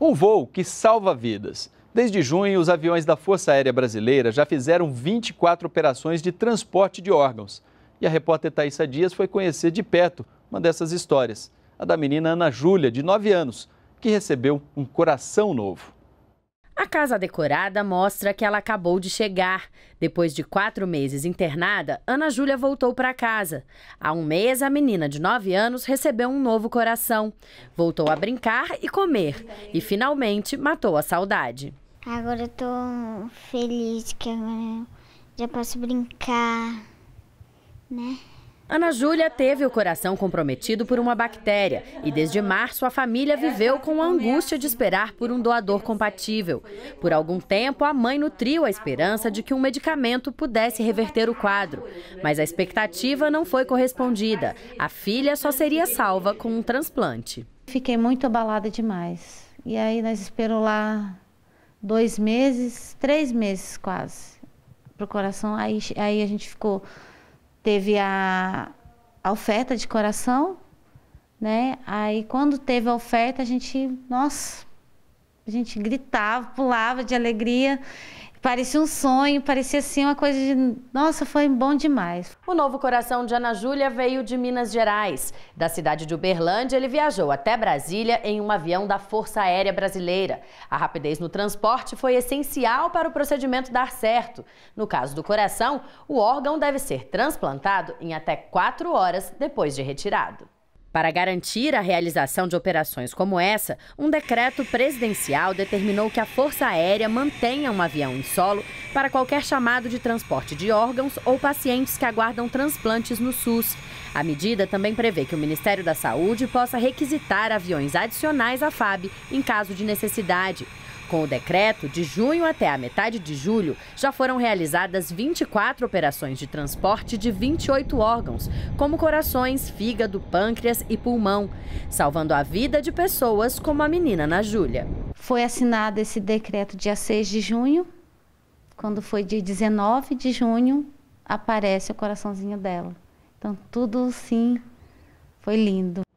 Um voo que salva vidas. Desde junho, os aviões da Força Aérea Brasileira já fizeram 24 operações de transporte de órgãos. E a repórter Thaisa Dias foi conhecer de perto uma dessas histórias, a da menina Ana Júlia, de 9 anos, que recebeu um coração novo casa decorada mostra que ela acabou de chegar. Depois de quatro meses internada, Ana Júlia voltou para casa. Há um mês, a menina de nove anos recebeu um novo coração. Voltou a brincar e comer. E finalmente matou a saudade. Agora eu tô feliz que agora eu já posso brincar, né? Ana Júlia teve o coração comprometido por uma bactéria e desde março a família viveu com a angústia de esperar por um doador compatível. Por algum tempo, a mãe nutriu a esperança de que um medicamento pudesse reverter o quadro, mas a expectativa não foi correspondida. A filha só seria salva com um transplante. Fiquei muito abalada demais. E aí nós esperamos lá dois meses, três meses quase, pro coração. Aí, aí a gente ficou teve a, a oferta de coração, né? Aí quando teve a oferta, a gente, nossa, a gente gritava, pulava de alegria. Parecia um sonho, parecia assim uma coisa de. Nossa, foi bom demais. O novo coração de Ana Júlia veio de Minas Gerais. Da cidade de Uberlândia, ele viajou até Brasília em um avião da Força Aérea Brasileira. A rapidez no transporte foi essencial para o procedimento dar certo. No caso do coração, o órgão deve ser transplantado em até quatro horas depois de retirado. Para garantir a realização de operações como essa, um decreto presidencial determinou que a Força Aérea mantenha um avião em solo para qualquer chamado de transporte de órgãos ou pacientes que aguardam transplantes no SUS. A medida também prevê que o Ministério da Saúde possa requisitar aviões adicionais à FAB em caso de necessidade. Com o decreto, de junho até a metade de julho, já foram realizadas 24 operações de transporte de 28 órgãos, como corações, fígado, pâncreas e pulmão, salvando a vida de pessoas como a menina na Júlia. Foi assinado esse decreto dia 6 de junho. Quando foi dia 19 de junho, aparece o coraçãozinho dela. Então, tudo sim foi lindo.